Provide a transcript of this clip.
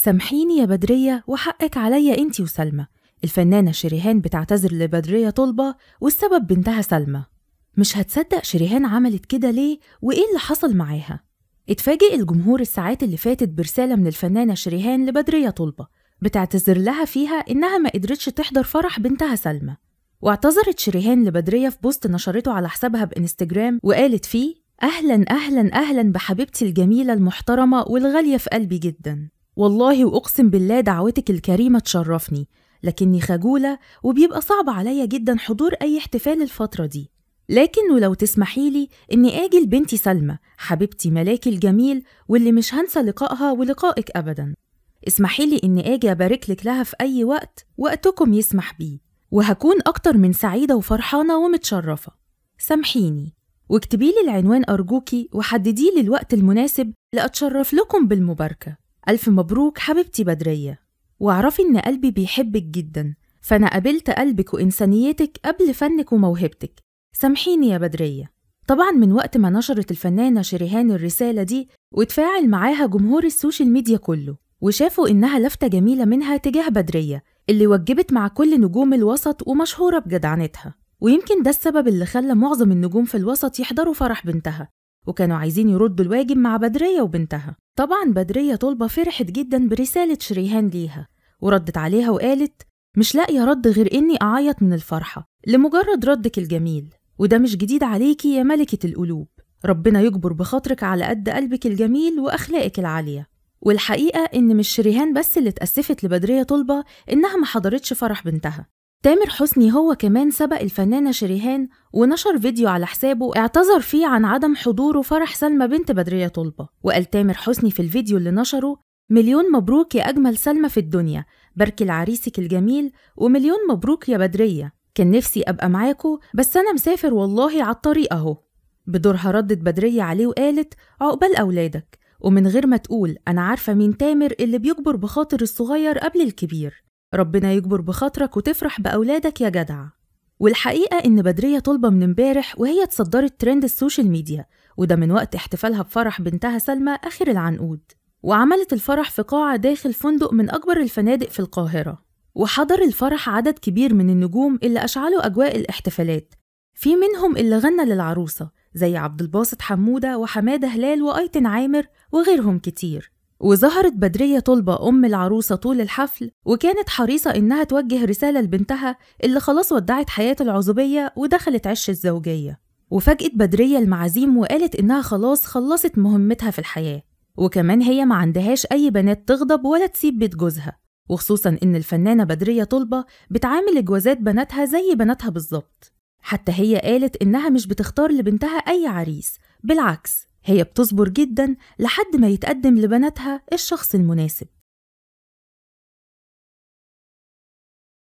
سامحيني يا بدرية وحقك عليا انتي وسلمى الفنانة شريهان بتعتذر لبدرية طلبة والسبب بنتها سلمى مش هتصدق شريهان عملت كده ليه وإيه اللي حصل معاها اتفاجئ الجمهور الساعات اللي فاتت برسالة من الفنانة شريهان لبدرية طلبة بتعتذر لها فيها إنها ما قدرتش تحضر فرح بنتها سلمى واعتذرت شريهان لبدرية في بوست نشرته على حسابها بإنستجرام وقالت فيه أهلا أهلا أهلا بحبيبتي الجميلة المحترمة والغالية في قلبي جدا والله وأقسم بالله دعوتك الكريمة تشرفني لكني خجولة وبيبقى صعب عليا جدا حضور أي احتفال الفترة دي لكن لو تسمحي لي إني آجي لبنتي سلمى حبيبتي ملاكي الجميل واللي مش هنسى لقائها ولقائك أبدا اسمحي لي إني آجي أبارك لك لها في أي وقت وقتكم يسمح بيه وهكون أكتر من سعيدة وفرحانة ومتشرفة سامحيني واكتبي لي العنوان أرجوكي وحددي لي الوقت المناسب لأتشرف لكم بالمباركة ألف مبروك حبيبتي بدرية واعرفي إن قلبي بيحبك جدا فأنا قابلت قلبك وإنسانيتك قبل فنك وموهبتك سامحيني يا بدرية طبعا من وقت ما نشرت الفنانة شريهان الرسالة دي وتفاعل معاها جمهور السوشيال ميديا كله وشافوا إنها لفتة جميلة منها تجاه بدرية اللي وجبت مع كل نجوم الوسط ومشهورة بجدعنتها ويمكن ده السبب اللي خلى معظم النجوم في الوسط يحضروا فرح بنتها وكانوا عايزين يردوا الواجب مع بدرية وبنتها طبعا بدرية طلبة فرحت جدا برسالة شريهان ليها وردت عليها وقالت مش لاقية رد غير إني أعيط من الفرحة لمجرد ردك الجميل وده مش جديد عليكي يا ملكة القلوب ربنا يجبر بخاطرك على قد قلبك الجميل وأخلاقك العالية والحقيقة إن مش شريهان بس اللي اتأسفت لبدرية طلبة إنها ما حضرتش فرح بنتها تامر حسني هو كمان سبق الفنانة شريهان ونشر فيديو على حسابه اعتذر فيه عن عدم حضوره فرح سلمى بنت بدرية طلبة وقال تامر حسني في الفيديو اللي نشره مليون مبروك يا أجمل سلمى في الدنيا بركي لعريسك الجميل ومليون مبروك يا بدرية كان نفسي أبقى معاكو بس أنا مسافر والله على الطريق أهو بدورها ردت بدرية عليه وقالت عقبال أولادك ومن غير ما تقول أنا عارفة مين تامر اللي بيكبر بخاطر الصغير قبل الكبير ربنا يجبر بخاطرك وتفرح بأولادك يا جدع والحقيقة إن بدرية طلبة من امبارح وهي اتصدرت ترند السوشيال ميديا وده من وقت احتفالها بفرح بنتها سلمى آخر العنقود وعملت الفرح في قاعة داخل فندق من أكبر الفنادق في القاهرة وحضر الفرح عدد كبير من النجوم اللي أشعلوا أجواء الاحتفالات في منهم اللي غنى للعروسة زي عبد الباسط حمودة وحمادة هلال وأيتن عامر وغيرهم كتير وظهرت بدرية طلبة أم العروسة طول الحفل وكانت حريصة إنها توجه رسالة لبنتها اللي خلاص ودعت حياة العزوبية ودخلت عش الزوجية وفاجأت بدرية المعازيم وقالت إنها خلاص خلصت مهمتها في الحياة وكمان هي ما عندهاش أي بنات تغضب ولا تسيب بيت جوزها وخصوصا إن الفنانة بدرية طلبة بتعامل جوازات بناتها زي بناتها بالظبط حتى هي قالت إنها مش بتختار لبنتها أي عريس بالعكس هي بتصبر جدا لحد ما يتقدم لبناتها الشخص المناسب